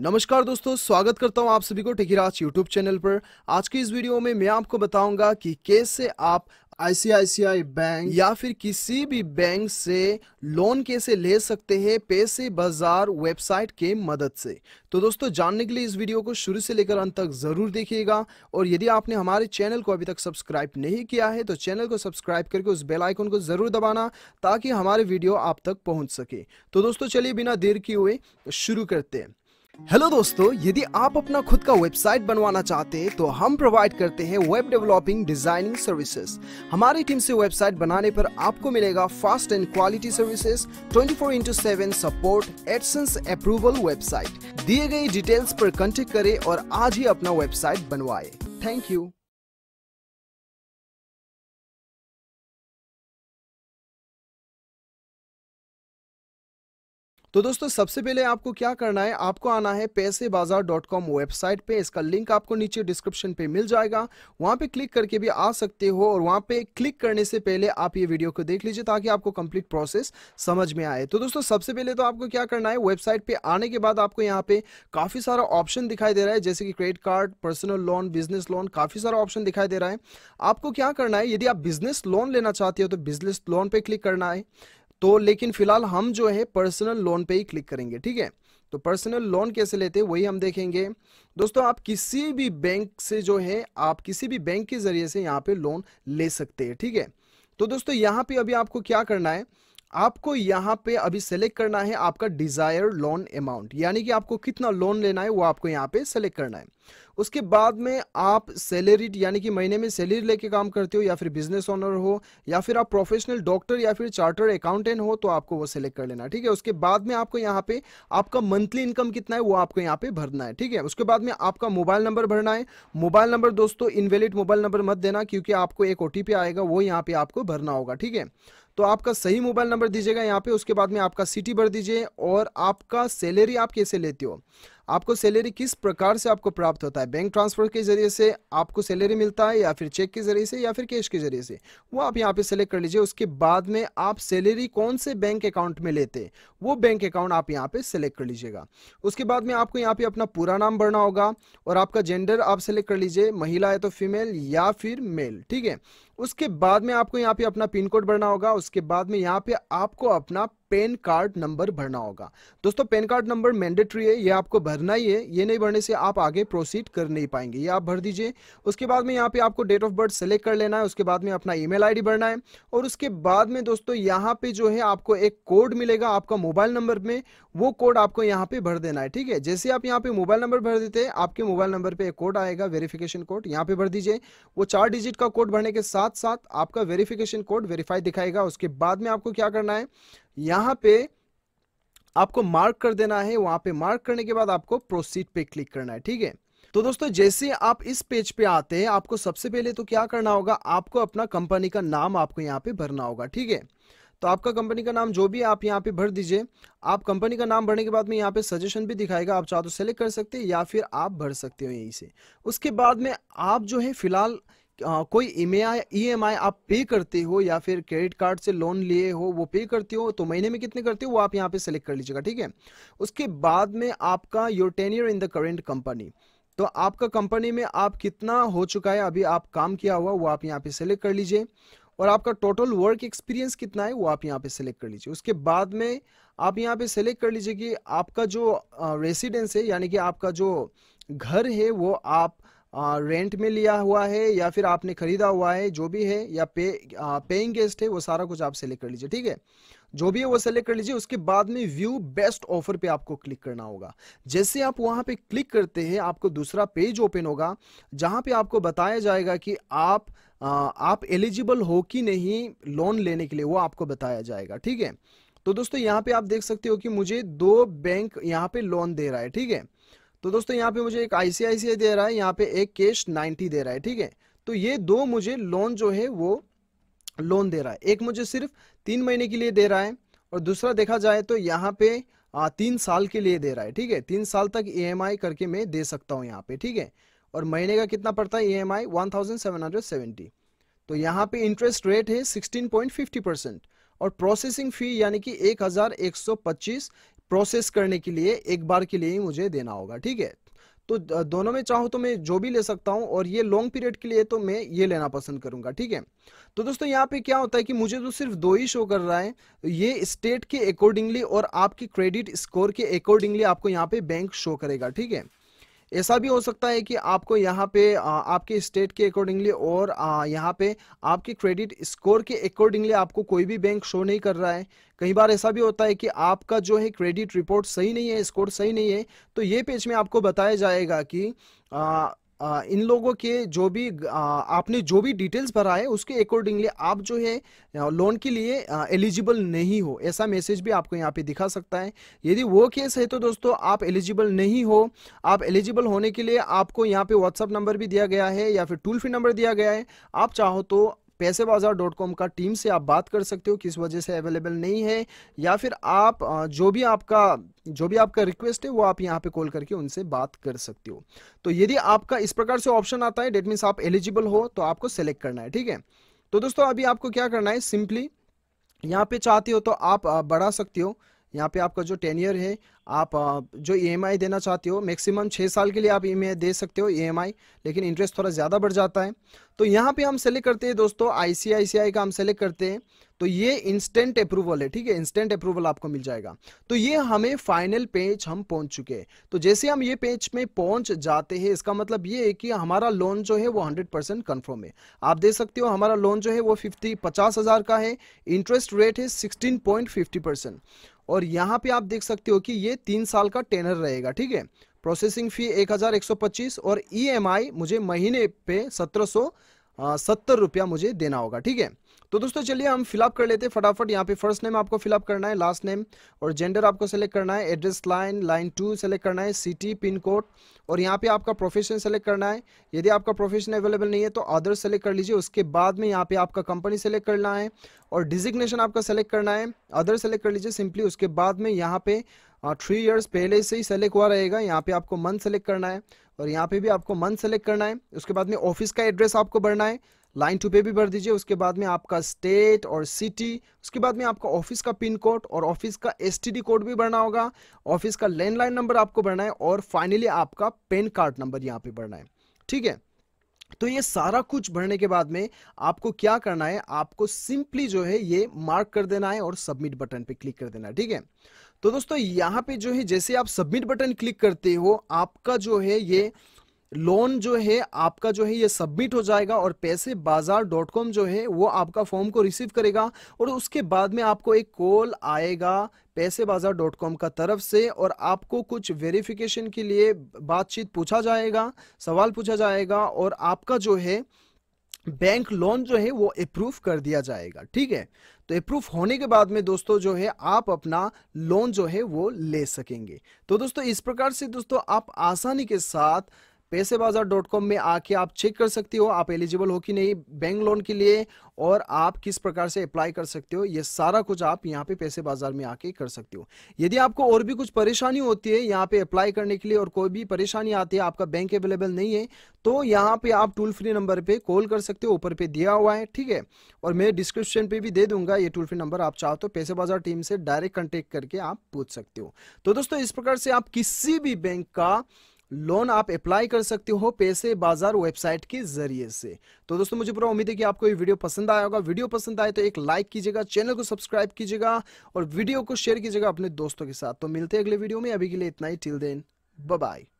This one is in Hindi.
नमस्कार दोस्तों स्वागत करता हूं आप सभी को टेकीराज यूट्यूब चैनल पर आज की इस वीडियो में मैं आपको बताऊंगा कि कैसे आप आईसीआईसीआई बैंक या फिर किसी भी बैंक से लोन कैसे ले सकते हैं पैसे बाजार वेबसाइट के मदद से तो दोस्तों जानने के लिए इस वीडियो को शुरू से लेकर अंत तक जरूर देखिएगा और यदि आपने हमारे चैनल को अभी तक सब्सक्राइब नहीं किया है तो चैनल को सब्सक्राइब करके उस बेल आइकन को जरूर दबाना ताकि हमारे वीडियो आप तक पहुंच सके तो दोस्तों चलिए बिना देर किए हुए शुरू करते हैं हेलो दोस्तों यदि आप अपना खुद का वेबसाइट बनवाना चाहते हैं तो हम प्रोवाइड करते हैं वेब डेवलपिंग डिजाइनिंग सर्विसेज हमारी टीम से वेबसाइट बनाने पर आपको मिलेगा fast and quality services 24 four into seven support AdSense approval website दिए गए डिटेल्स पर कंटेक्ट करें और आज ही अपना वेबसाइट बनवाए थैंक यू तो दोस्तों सबसे पहले आपको क्या करना है आपको आना है पैसे बाजार डॉट कॉम वेबसाइट पे इसका लिंक आपको नीचे डिस्क्रिप्शन पे मिल जाएगा वहां पे क्लिक करके भी आ सकते हो और वहां पे क्लिक करने से पहले आप ये वीडियो को देख लीजिए ताकि आपको कंप्लीट प्रोसेस समझ में आए तो दोस्तों सबसे पहले तो आपको क्या करना है वेबसाइट पे आने के बाद आपको यहाँ पे काफी सारा ऑप्शन दिखाई दे रहा है जैसे कि credit card personal loan business loan काफी सारा ऑप्शन दिखाई दे रहा है आपको क्या करना है यदि आप बिजनेस लोन लेना चाहते हो तो बिजनेस लोन पे क्लिक करना है तो लेकिन फिलहाल हम जो है पर्सनल लोन पे ही क्लिक करेंगे ठीक है तो पर्सनल लोन कैसे लेते हैं वही हम देखेंगे दोस्तों आप किसी भी बैंक से जो है आप किसी भी बैंक के जरिए से यहाँ पे लोन ले सकते हैं ठीक है तो दोस्तों यहाँ पे अभी आपको क्या करना है आपको यहाँ पे अभी सेलेक्ट करना है आपका डिजायर लोन अमाउंट यानी कि आपको कितना लोन लेना है वो आपको यहाँ पे सेलेक्ट करना है उसके बाद में आप सैलरी यानी कि महीने में सैलरी लेके काम करते हो या फिर बिजनेस ओनर हो या फिर आप प्रोफेशनल डॉक्टर या फिर चार्टर्ड अकाउंटेंट हो तो आपको वो सेलेक्ट कर लेना ठीक है उसके बाद में आपको यहाँ पे आपका मंथली इनकम कितना है वो आपको यहाँ पे भरना है ठीक है उसके बाद में आपका मोबाइल नंबर भरना है मोबाइल नंबर दोस्तों इनवेलिड मोबाइल नंबर मत देना क्योंकि आपको एक ओ आएगा वो यहाँ पे आपको भरना होगा ठीक है तो आपका सही मोबाइल नंबर दीजिएगा यहाँ पे उसके बाद में आपका सिटी भर दीजिए और आपका सैलरी आप कैसे लेते हो आपको सैलरी किस प्रकार से आपको प्राप्त होता है बैंक ट्रांसफर के जरिए से आपको सैलरी मिलता है या फिर चेक के जरिए से या फिर कैश के जरिए से वो आप यहाँ पे सेलेक्ट कर लीजिए उसके बाद में आप सैलरी कौन से बैंक अकाउंट में लेते हैं वो बैंक अकाउंट आप यहाँ पे सेलेक्ट कर लीजिएगा उसके बाद में आपको यहाँ पे अपना पूरा नाम भरना होगा और आपका जेंडर आप सेलेक्ट कर लीजिए महिला है तो फीमेल या फिर मेल ठीक है उसके बाद में आपको यहाँ पे अपना पिन कोड भरना होगा उसके बाद में यहाँ पे आपको अपना पेन कार्ड नंबर भरना होगा दोस्तों पेन कार्ड नंबर मैंडेटरी है ये आपको भरना ही है ये नहीं भरने से आप आगे प्रोसीड कर नहीं पाएंगे ये आप भर दीजिए उसके बाद में यहाँ पे आपको डेट ऑफ बर्थ सेलेक्ट कर लेना है उसके बाद में अपना ईमेल आईडी भरना है और उसके बाद में दोस्तों यहाँ पे जो है आपको एक कोड मिलेगा आपका मोबाइल नंबर में वो कोड आपको यहाँ पे भर देना है ठीक है जैसे आप यहाँ पे मोबाइल नंबर भर देते हैं आपके मोबाइल नंबर पर एक कोड आएगा वेरिफिकेशन कोड यहाँ पे भर दीजिए वो चार डिजिट का कोड भरने के साथ साथ आपका वेरिफिकेशन कोड वेरीफाई दिखाएगा उसके बाद में आपको क्या करना है यहाँ पे आपको मार्क कर देना है वहां पे मार्क करने के बाद आपको प्रोसीड पे क्लिक करना है ठीक है तो दोस्तों जैसे आप इस पेज पे आते हैं आपको सबसे पहले तो क्या करना होगा आपको अपना कंपनी का नाम आपको यहाँ पे भरना होगा ठीक है तो आपका कंपनी का नाम जो भी आप यहाँ पे भर दीजिए आप कंपनी का नाम भरने के बाद में यहाँ पे सजेशन भी दिखाएगा आप चाहे तो सेलेक्ट कर सकते हैं या फिर आप भर सकते हो यहीं से उसके बाद में आप जो है फिलहाल आ, कोई ई एम आई आप पे करते हो या फिर क्रेडिट कार्ड से लोन लिए हो वो पे करते हो तो महीने में कितने करते हो वो आप यहाँ पे सेलेक्ट कर लीजिएगा ठीक है उसके बाद में आपका your tenure in the current company तो आपका कंपनी में आप कितना हो चुका है अभी आप काम किया हुआ वो आप यहाँ पे सेलेक्ट कर लीजिए और आपका टोटल वर्क एक्सपीरियंस कितना है वो आप यहाँ पे सेलेक्ट कर लीजिए उसके बाद में आप यहाँ पे सेलेक्ट कर लीजिए कि आपका जो रेसिडेंस है यानी कि आपका जो घर है वो आप रेंट में लिया हुआ है या फिर आपने खरीदा हुआ है जो भी है या पे पेइंग गेस्ट है वो सारा कुछ आप सेलेक्ट कर लीजिए ठीक है जो भी है वो सेलेक्ट कर लीजिए उसके बाद में व्यू बेस्ट ऑफर पे आपको क्लिक करना होगा जैसे आप वहां पे क्लिक करते हैं आपको दूसरा पेज ओपन होगा जहां पे आपको बताया जाएगा कि आप आ, आप एलिजिबल हो कि नहीं लोन लेने के लिए वो आपको बताया जाएगा ठीक है तो दोस्तों यहाँ पे आप देख सकते हो कि मुझे दो बैंक यहाँ पे लोन दे रहा है ठीक है तो दोस्तों यहाँ पे मुझे एक आईसीआईसीआई दे रहा है यहाँ पे एक कैश 90 दे रहा है ठीक है तो ये दो मुझे लोन जो है वो लोन दे रहा है एक मुझे सिर्फ तीन महीने के लिए दे रहा है और दूसरा देखा जाए तो यहाँ पे आ, तीन साल के लिए दे रहा है ठीक है तीन साल तक ई e करके मैं दे सकता हूँ यहाँ पे ठीक है और महीने का कितना पड़ता है E M I one thousand seven hundred seventy तो यहाँ पे इंटरेस्ट रेट है सिक्सटीन पॉइंट फिफ्टी परसेंट और प्रोसेसिंग फी यानी कि एक हज़ार एक सौ पच्चीस प्रोसेस करने के लिए एक बार के लिए ही मुझे देना होगा ठीक है तो दोनों में चाहो तो मैं जो भी ले सकता हूं और ये लॉन्ग पीरियड के लिए तो मैं ये लेना पसंद करूंगा ठीक है तो दोस्तों यहाँ पे क्या होता है कि मुझे तो सिर्फ दो ही शो कर रहा है ये स्टेट के अकॉर्डिंगली और आपके क्रेडिट स्कोर के अकॉर्डिंगली आपको यहाँ पे बैंक शो करेगा ठीक है ऐसा भी हो सकता है कि आपको यहाँ पे आपके स्टेट के अकॉर्डिंगली और यहाँ पे आपके क्रेडिट स्कोर के अकॉर्डिंगली आपको कोई भी बैंक शो नहीं कर रहा है कई बार ऐसा भी होता है कि आपका जो है क्रेडिट रिपोर्ट सही नहीं है स्कोर सही नहीं है तो ये पेज में आपको बताया जाएगा कि इन लोगों के जो भी आपने जो भी डिटेल्स भरा है उसके अकॉर्डिंगली आप जो है लोन के लिए एलिजिबल नहीं हो ऐसा मैसेज भी आपको यहाँ पे दिखा सकता है यदि वो केस है तो दोस्तों आप एलिजिबल नहीं हो आप एलिजिबल होने के लिए आपको यहाँ पे व्हाट्सअप नंबर भी दिया गया है या फिर टूल फ्री नंबर दिया गया है आप चाहो तो पैसे बाजार डॉट कॉम का टीम से आप बात कर सकते हो किस वजह से अवेलेबल नहीं है या फिर आप जो भी आपका जो भी आपका रिक्वेस्ट है वो आप यहाँ पे कॉल करके उनसे बात कर सकते हो तो यदि आपका इस प्रकार से ऑप्शन आता है डेट मीन्स आप एलिजिबल हो तो आपको सेलेक्ट करना है ठीक है तो दोस्तों अभी आपको क्या करना है सिंपली यहाँ पे चाहते हो तो आप बढ़ा सकते हो यहाँ पे आपका जो टेन ईयर है आप जो ई e देना चाहते हो मैक्सिमम छः साल के लिए आप ई e दे सकते हो ई e लेकिन इंटरेस्ट थोड़ा ज़्यादा बढ़ जाता है तो यहाँ पे हम सेलेक्ट करते हैं दोस्तों आईसीआईसीआई का हम सेलेक्ट करते हैं तो ये इंस्टेंट अप्रूवल है ठीक है इंस्टेंट अप्रूवल आपको मिल जाएगा तो ये हमें फाइनल पेज हम पहुंच चुके हैं तो जैसे हम ये पेज में पहुंच जाते हैं इसका मतलब ये है कि हमारा लोन जो है वो 100 परसेंट कन्फर्म है आप देख सकते हो हमारा लोन जो है वो फिफ्टी पचास हज़ार का है इंटरेस्ट रेट है सिक्सटीन परसेंट और यहाँ पे आप देख सकते हो कि ये तीन साल का टेनर रहेगा ठीक है प्रोसेसिंग फी 1125 और ईएमआई e मुझे महीने पे सत्रह सौ सत्तर रुपया मुझे देना होगा ठीक है तो दोस्तों चलिए हम फिलअप कर लेते हैं फटाफट यहाँ पे फर्स्ट नेम आपको फिलअप करना है लास्ट नेम और जेंडर आपको सेलेक्ट करना है address line line two select करना है सिटी पिन कोड और यहाँ पे आपका प्रोफेशन सेलेक्ट करना है यदि आपका प्रोफेशन अवेलेबल नहीं है तो अदर सेलेक्ट कर लीजिए उसके बाद में यहाँ पे आपका कंपनी सेलेक्ट करना है और डिजिग्नेशन आपका सेलेक्ट करना है अदर सेलेक्ट कर लीजिए सिंपली उसके बाद में यहाँ पे थ्री इयर्स पहले से ही सेलेक्ट हुआ रहेगा यहाँ पे आपको मंथ सेलेक्ट करना है और यहाँ पे भी आपको मंथ सेलेक्ट करना है उसके बाद में ऑफिस का एड्रेस आपको भरना है लाइन टू पे भी भर दीजिए उसके बाद में आपका स्टेट और सिटी उसके बाद में आपका ऑफिस का पिन कोड और ऑफिस का एस कोड भी भरना होगा ऑफिस का लैंडलाइन नंबर आपको भरना है और फाइनली आपका पेन कार्ड नंबर यहाँ पे भरना है ठीक है तो ये सारा कुछ भरने के बाद में आपको क्या करना है आपको सिंपली जो है ये मार्क कर देना है और सबमिट बटन पे क्लिक कर देना है ठीक है तो दोस्तों यहाँ पे जो है जैसे आप सबमिट बटन क्लिक करते हो आपका जो है ये लोन जो है आपका जो है ये सबमिट हो जाएगा और पैसे बाजार डॉट कॉम जो है वो आपका फॉर्म को रिसीव करेगा और उसके बाद में आपको एक कॉल आएगा पैसे बाजार डॉट कॉम का तरफ से और आपको कुछ वेरिफिकेशन के लिए बातचीत पूछा जाएगा सवाल पूछा जाएगा और आपका जो है बैंक लोन जो है वो अप्रूव कर दिया जाएगा ठीक है तो अप्रूव होने के बाद में दोस्तों जो है आप अपना लोन जो है वो ले सकेंगे तो दोस्तों इस प्रकार से दोस्तों आप आसानी के साथ पैसे बाजार डॉट कॉम में आके आप चेक कर सकती हो आप एलिजिबल हो कि नहीं बैंक लोन के लिए और आप किस प्रकार से अप्लाई कर सकते हो ये सारा कुछ आप यहाँ पे पैसे बाजार में आके कर सकते हो यदि आपको और भी कुछ परेशानी होती है यहाँ पे अप्लाई करने के लिए और कोई भी परेशानी आती है आपका बैंक अवेलेबल नहीं है तो यहाँ पे आप टूल फ्री नंबर पे कॉल कर सकते हो ऊपर पे दिया हुआ है ठीक है और मैं डिस्क्रिप्शन पे भी दे दूंगा ये टूल फ्री नंबर आप चाहो तो पैसे बाजार टीम से डायरेक्ट कॉन्टेक्ट करके आप पूछ सकते हो तो दोस्तों इस प्रकार से आप किसी भी बैंक का लोन आप अप्लाई कर सकते हो पैसे बाजार वेबसाइट के जरिए से तो दोस्तों मुझे पूरा उम्मीद है कि आपको ये वीडियो पसंद आया होगा वीडियो पसंद आए तो एक लाइक कीजिएगा चैनल को सब्सक्राइब कीजिएगा और वीडियो को शेयर कीजिएगा अपने दोस्तों के साथ तो मिलते हैं अगले वीडियो में अभी के लिए इतना ही टिल देन बाय